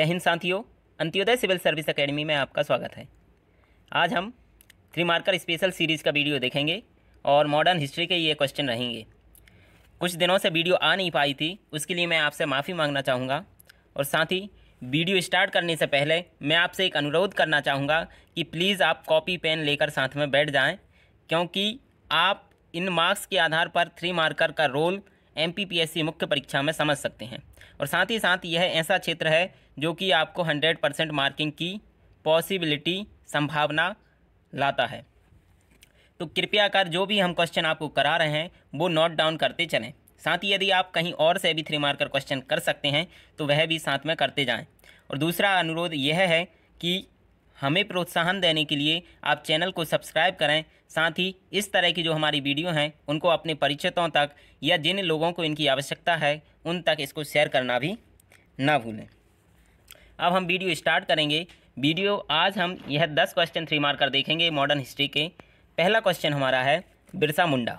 जय हिंद साथियों Antyodaya civil service academy में आपका स्वागत है आज हम थ्री मार्कर स्पेशल सीरीज़ का वीडियो देखेंगे और मॉडर्न हिस्ट्री के ये क्वेश्चन रहेंगे कुछ दिनों से वीडियो आ नहीं पाई थी उसके लिए मैं आपसे माफ़ी मांगना चाहूँगा और साथ ही वीडियो स्टार्ट करने से पहले मैं आपसे एक अनुरोध करना चाहूँगा कि प्लीज़ आप कॉपी पेन लेकर साथ में बैठ जाएँ क्योंकि आप इन मार्क्स के आधार पर थ्री मार्कर का रोल एम मुख्य परीक्षा में समझ सकते हैं और साथ ही साथ यह ऐसा क्षेत्र है जो कि आपको हंड्रेड परसेंट मार्किंग की पॉसिबिलिटी संभावना लाता है तो कृपया कर जो भी हम क्वेश्चन आपको करा रहे हैं वो नोट डाउन करते चलें साथ ही यदि आप कहीं और से भी थ्री मार्कर क्वेश्चन कर सकते हैं तो वह भी साथ में करते जाएं और दूसरा अनुरोध यह है कि हमें प्रोत्साहन देने के लिए आप चैनल को सब्सक्राइब करें साथ ही इस तरह की जो हमारी वीडियो हैं उनको अपने परिचितों तक या जिन लोगों को इनकी आवश्यकता है उन तक इसको शेयर करना भी ना भूलें अब हम वीडियो स्टार्ट करेंगे वीडियो आज हम यह दस क्वेश्चन थ्री मार्कर देखेंगे मॉडर्न हिस्ट्री के पहला क्वेश्चन हमारा है बिरसा मुंडा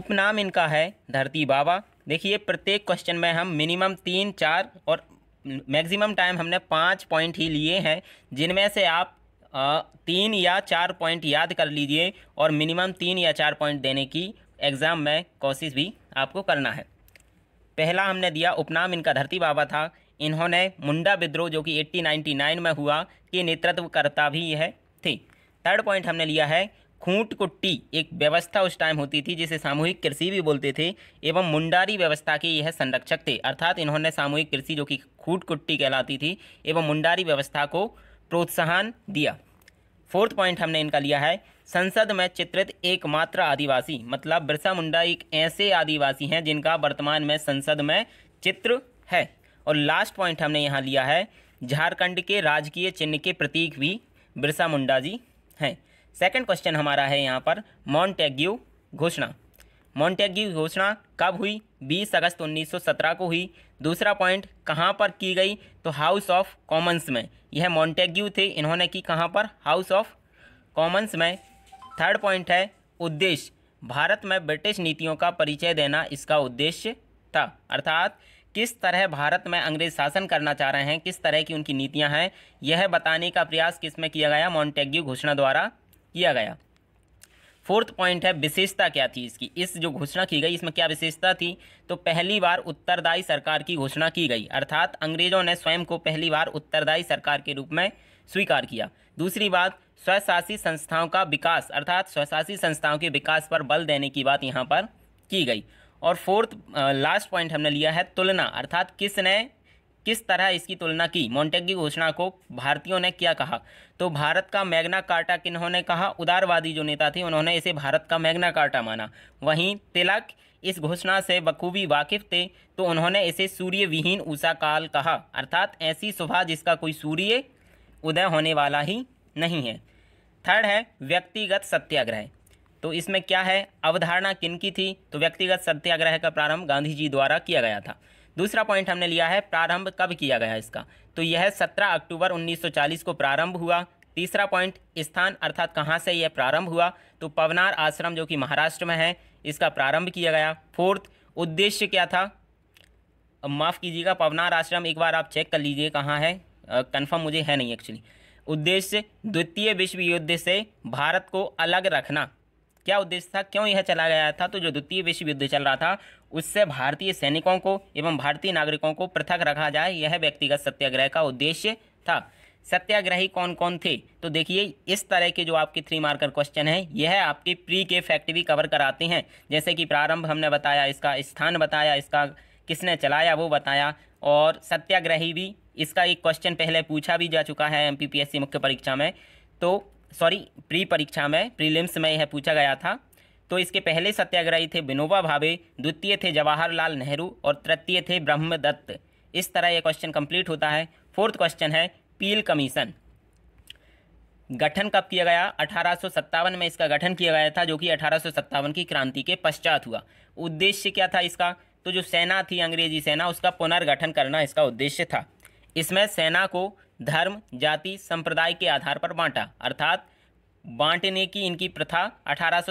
उपनाम इनका है धरती बाबा देखिए प्रत्येक क्वेश्चन में हम मिनिमम तीन चार और मैक्सिमम टाइम हमने पाँच पॉइंट ही लिए हैं जिनमें से आप तीन या चार पॉइंट याद कर लीजिए और मिनिमम तीन या चार पॉइंट देने की एग्ज़ाम में कोशिश भी आपको करना है पहला हमने दिया उपनाम इनका धरती बाबा था इन्होंने मुंडा विद्रोह जो कि 1899 में हुआ के नेतृत्व करता भी यह थी थर्ड पॉइंट हमने लिया है खूंट कुट्टी एक व्यवस्था उस टाइम होती थी जिसे सामूहिक कृषि भी बोलते थे एवं मुंडारी व्यवस्था के यह संरक्षक थे अर्थात इन्होंने सामूहिक कृषि जो कि खूट कुट्टी कहलाती थी एवं मुंडारी व्यवस्था को प्रोत्साहन दिया फोर्थ पॉइंट हमने इनका लिया है संसद में चित्रित एकमात्र आदिवासी मतलब बिरसा मुंडा एक ऐसे आदिवासी हैं जिनका वर्तमान में संसद में चित्र है और लास्ट पॉइंट हमने यहाँ लिया है झारखंड के राजकीय चिन्ह के प्रतीक भी बिरसा मुंडा जी हैं सेकंड क्वेश्चन हमारा है यहाँ पर मॉन्टेग्यू घोषणा मॉन्टेग्यू घोषणा कब हुई 20 अगस्त 1917 को हुई दूसरा पॉइंट कहाँ पर की गई तो हाउस ऑफ कॉमन्स में यह मॉन्टेग्यू थे इन्होंने की कहाँ पर हाउस ऑफ कॉमन्स में थर्ड पॉइंट है उद्देश्य भारत में ब्रिटिश नीतियों का परिचय देना इसका उद्देश्य था अर्थात किस तरह भारत में अंग्रेज शासन करना चाह रहे हैं किस तरह की उनकी नीतियां हैं यह बताने का प्रयास किसमें किया गया मॉन्टेग्यू घोषणा द्वारा किया गया फोर्थ पॉइंट है विशेषता क्या थी इसकी इस जो घोषणा की गई इसमें क्या विशेषता थी तो पहली बार उत्तरदायी सरकार की घोषणा की गई अर्थात अंग्रेजों ने स्वयं को पहली बार उत्तरदायी सरकार के रूप में स्वीकार किया दूसरी बात स्वशासी संस्थाओं का विकास अर्थात स्वशासी संस्थाओं के विकास पर बल देने की बात यहाँ पर की गई और फोर्थ लास्ट पॉइंट हमने लिया है तुलना अर्थात किसने किस तरह इसकी तुलना की मोन्टेक की घोषणा को भारतीयों ने क्या कहा तो भारत का मैग्ना कार्टा किन्होंने कहा उदारवादी जो नेता थे उन्होंने इसे भारत का मैग्ना कार्टा माना वहीं तिलक इस घोषणा से बखूबी वाकिफ थे तो उन्होंने इसे सूर्य विहीन ऊषा काल कहा अर्थात ऐसी सुबह जिसका कोई सूर्य उदय होने वाला ही नहीं है थर्ड है व्यक्तिगत सत्याग्रह तो इसमें क्या है अवधारणा किन की थी तो व्यक्तिगत सत्याग्रह का प्रारंभ गांधी जी द्वारा किया गया था दूसरा पॉइंट हमने लिया है प्रारंभ कब किया गया इसका तो यह सत्रह अक्टूबर 1940 को प्रारंभ हुआ तीसरा पॉइंट स्थान अर्थात कहाँ से यह प्रारंभ हुआ तो पवनार आश्रम जो कि महाराष्ट्र में है इसका प्रारंभ किया गया फोर्थ उद्देश्य क्या था माफ़ कीजिएगा पवनार आश्रम एक बार आप चेक कर लीजिए कहाँ है कंफर्म मुझे है नहीं एक्चुअली उद्देश्य द्वितीय विश्व युद्ध से भारत को अलग रखना क्या उद्देश्य था क्यों यह चला गया था तो जो द्वितीय विश्व युद्ध चल रहा था उससे भारतीय सैनिकों को एवं भारतीय नागरिकों को पृथक रखा जाए यह व्यक्तिगत सत्याग्रह का उद्देश्य था सत्याग्रही कौन कौन थे तो देखिए इस तरह के जो आपके थ्री मार्कर क्वेश्चन हैं यह आपके प्री के फैक्ट भी कवर कराते हैं जैसे कि प्रारंभ हमने बताया इसका स्थान बताया इसका किसने चलाया वो बताया और सत्याग्रही भी इसका एक क्वेश्चन पहले पूछा भी जा चुका है एमपीपीएससी मुख्य परीक्षा में तो सॉरी प्री परीक्षा में प्रीलिम्स में यह पूछा गया था तो इसके पहले सत्याग्रही थे विनोबा भावे द्वितीय थे जवाहरलाल नेहरू और तृतीय थे ब्रह्मदत्त इस तरह यह क्वेश्चन कंप्लीट होता है फोर्थ क्वेश्चन है पील कमीशन गठन कब किया गया अठारह में इसका गठन किया गया था जो कि अठारह की क्रांति के पश्चात हुआ उद्देश्य क्या था इसका तो जो सेना थी अंग्रेजी सेना उसका पुनर्गठन करना इसका उद्देश्य था इसमें सेना को धर्म जाति संप्रदाय के आधार पर बांटा अर्थात बांटने की इनकी प्रथा अठारह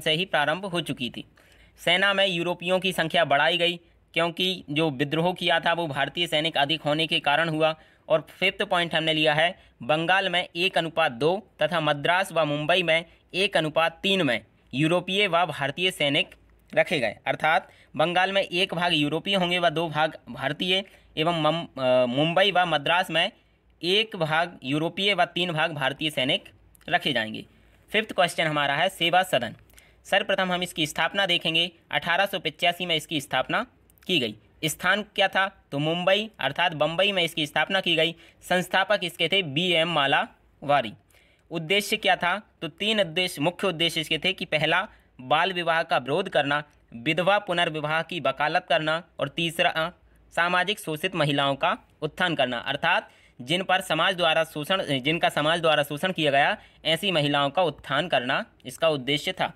से ही प्रारंभ हो चुकी थी सेना में यूरोपियों की संख्या बढ़ाई गई क्योंकि जो विद्रोह किया था वो भारतीय सैनिक अधिक होने के कारण हुआ और फिफ्थ पॉइंट हमने लिया है बंगाल में एक अनुपात दो तथा मद्रास व मुंबई में एक अनुपात तीन में यूरोपीय व भारतीय सैनिक रखे गए अर्थात बंगाल में एक भाग यूरोपीय होंगे व दो भाग भारतीय एवं मुंबई व मद्रास में एक भाग यूरोपीय व तीन भाग भारतीय सैनिक रखे जाएंगे फिफ्थ क्वेश्चन हमारा है सेवा सदन सर्वप्रथम हम इसकी स्थापना देखेंगे अठारह में इसकी स्थापना की गई स्थान क्या था तो मुंबई अर्थात बम्बई में इसकी स्थापना की गई संस्थापक इसके थे बी एम मालावारी उद्देश्य क्या था तो तीन उद्देश्य मुख्य उद्देश्य इसके थे कि पहला बाल विवाह का विरोध करना विधवा पुनर्विवाह की वकालत करना और तीसरा सामाजिक शोषित महिलाओं का उत्थान करना अर्थात जिन पर समाज द्वारा शोषण जिनका समाज द्वारा शोषण किया गया ऐसी महिलाओं का उत्थान करना इसका उद्देश्य था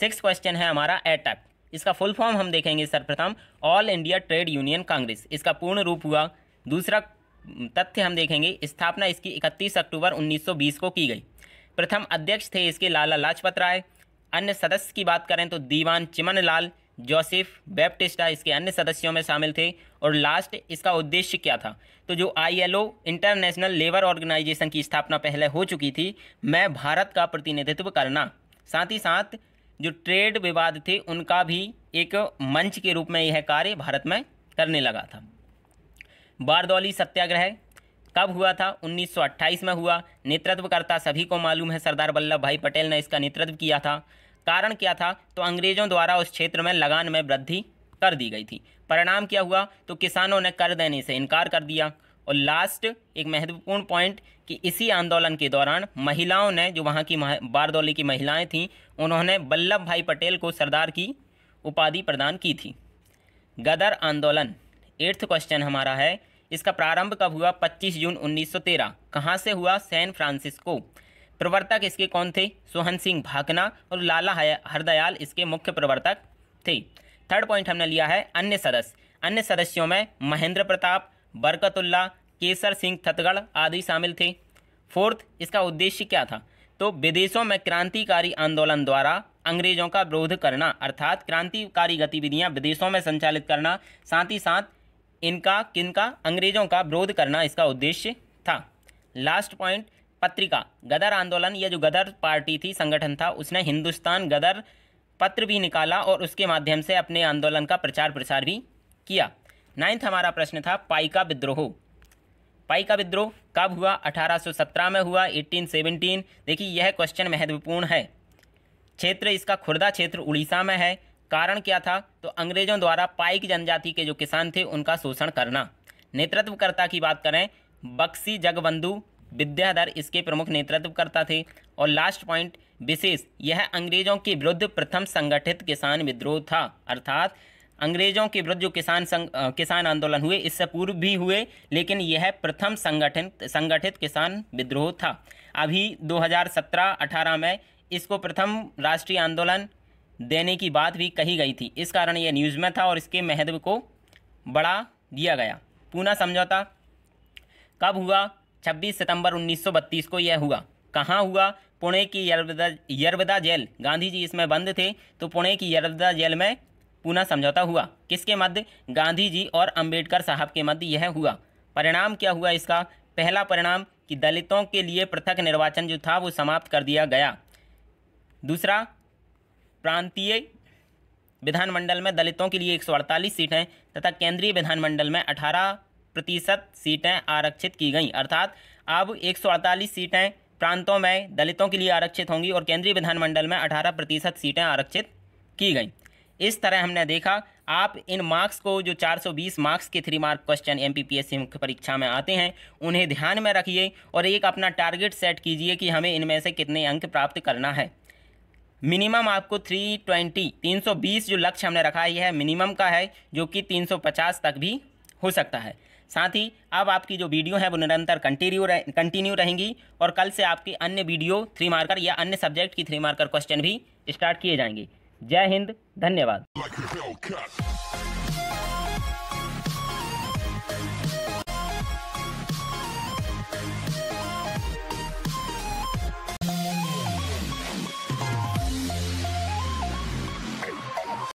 सिक्स क्वेश्चन है हमारा एटक इसका फुल फॉर्म हम देखेंगे सर्वप्रथम All India Trade Union Congress इसका पूर्ण रूप हुआ दूसरा तथ्य हम देखेंगे स्थापना इसकी 31 अक्टूबर 1920 को की गई प्रथम अध्यक्ष थे इसके लाला लाजपत राय अन्य सदस्य की बात करें तो दीवान चिमन लाल जोसेफ बैप्टिस्टा इसके अन्य सदस्यों में शामिल थे और लास्ट इसका उद्देश्य क्या था तो जो आईएलओ इंटरनेशनल लेबर ऑर्गेनाइजेशन की स्थापना पहले हो चुकी थी मैं भारत का प्रतिनिधित्व करना साथ ही साथ जो ट्रेड विवाद थे उनका भी एक मंच के रूप में यह कार्य भारत में करने लगा था बारदौली सत्याग्रह कब हुआ था 1928 में हुआ नेतृत्वकर्ता सभी को मालूम है सरदार वल्लभ भाई पटेल ने इसका नेतृत्व किया था कारण क्या था तो अंग्रेज़ों द्वारा उस क्षेत्र में लगान में वृद्धि कर दी गई थी परिणाम क्या हुआ तो किसानों ने कर देने से इनकार कर दिया और लास्ट एक महत्वपूर्ण पॉइंट कि इसी आंदोलन के दौरान महिलाओं ने जो वहाँ की बारदौली की महिलाएं थीं उन्होंने वल्लभ भाई पटेल को सरदार की उपाधि प्रदान की थी गदर आंदोलन एट्थ क्वेश्चन हमारा है इसका प्रारंभ कब हुआ 25 जून 1913 कहाँ से हुआ सैन फ्रांसिस्को प्रवर्तक इसके कौन थे सोहन सिंह भाकना और लाला हरदयाल इसके मुख्य प्रवर्तक थे थर्ड पॉइंट हमने लिया है अन्य सदस्य अन्य सदस्यों में महेंद्र प्रताप बरकतुल्ला केसर सिंह थतगढ़ आदि शामिल थे फोर्थ इसका उद्देश्य क्या था तो विदेशों में क्रांतिकारी आंदोलन द्वारा अंग्रेजों का विरोध करना अर्थात क्रांतिकारी गतिविधियां विदेशों में संचालित करना साथ ही साथ इनका किनका अंग्रेजों का विरोध करना इसका उद्देश्य था लास्ट पॉइंट पत्रिका गदर आंदोलन या जो गदर पार्टी थी संगठन था उसने हिंदुस्तान गदर पत्र भी निकाला और उसके माध्यम से अपने आंदोलन का प्रचार प्रसार भी किया नाइन्थ हमारा प्रश्न था पाइका विद्रोह पाइका विद्रोह कब हुआ 1817 में हुआ 1817 देखिए यह क्वेश्चन महत्वपूर्ण है क्षेत्र इसका खुर्दा क्षेत्र उड़ीसा में है कारण क्या था तो अंग्रेजों द्वारा पाइक जनजाति के जो किसान थे उनका शोषण करना नेतृत्वकर्ता की बात करें बक्सी जगबंधु विद्याधर इसके प्रमुख नेतृत्व करता थे और लास्ट पॉइंट विशेष यह अंग्रेजों के विरुद्ध प्रथम संगठित किसान विद्रोह था अर्थात अंग्रेजों के विरुद्ध जो किसान संग, आ, किसान आंदोलन हुए इससे पूर्व भी हुए लेकिन यह प्रथम संगठन संगठित किसान विद्रोह था अभी 2017-18 में इसको प्रथम राष्ट्रीय आंदोलन देने की बात भी कही गई थी इस कारण यह न्यूज़ में था और इसके महत्व को बढ़ा दिया गया पूना समझौता कब हुआ 26 सितंबर 1932 को यह हुआ कहाँ हुआ पुणे की यरवदा यरवदा जेल गांधी जी इसमें बंद थे तो पुणे की यरवदा जेल में पुनः समझौता हुआ किसके मध्य गांधी जी और अंबेडकर साहब के मध्य यह हुआ परिणाम क्या हुआ इसका पहला परिणाम कि दलितों के लिए पृथक निर्वाचन जो था वो समाप्त कर दिया गया दूसरा प्रांतीय विधानमंडल में दलितों के लिए 148 सीटें तथा केंद्रीय विधानमंडल में प्रतिशत सीटें आरक्षित की गई अर्थात अब एक सीटें प्रांतों में दलितों के लिए आरक्षित होंगी और केंद्रीय विधानमंडल में 18 प्रतिशत सीटें आरक्षित की गई इस तरह हमने देखा आप इन मार्क्स को जो 420 मार्क्स के three mark question M P मुख्य परीक्षा में आते हैं उन्हें ध्यान में रखिए और एक अपना टारगेट सेट कीजिए कि हमें इनमें से कितने अंक प्राप्त करना है मिनिमम आपको 320 320 जो लक्ष्य हमने रखा है यह मिनिमम का है जो कि 350 तक भी हो सकता है साथ ही अब आपकी जो वीडियो है वो निरंतर कंटिन्यू रह, कंटिन्यू रहेंगी और कल से आपकी अन्य वीडियो थ्री मार्कर या अन्य सब्जेक्ट की थ्री मार्कर क्वेश्चन भी स्टार्ट किए जाएंगे जय हिंद धन्यवाद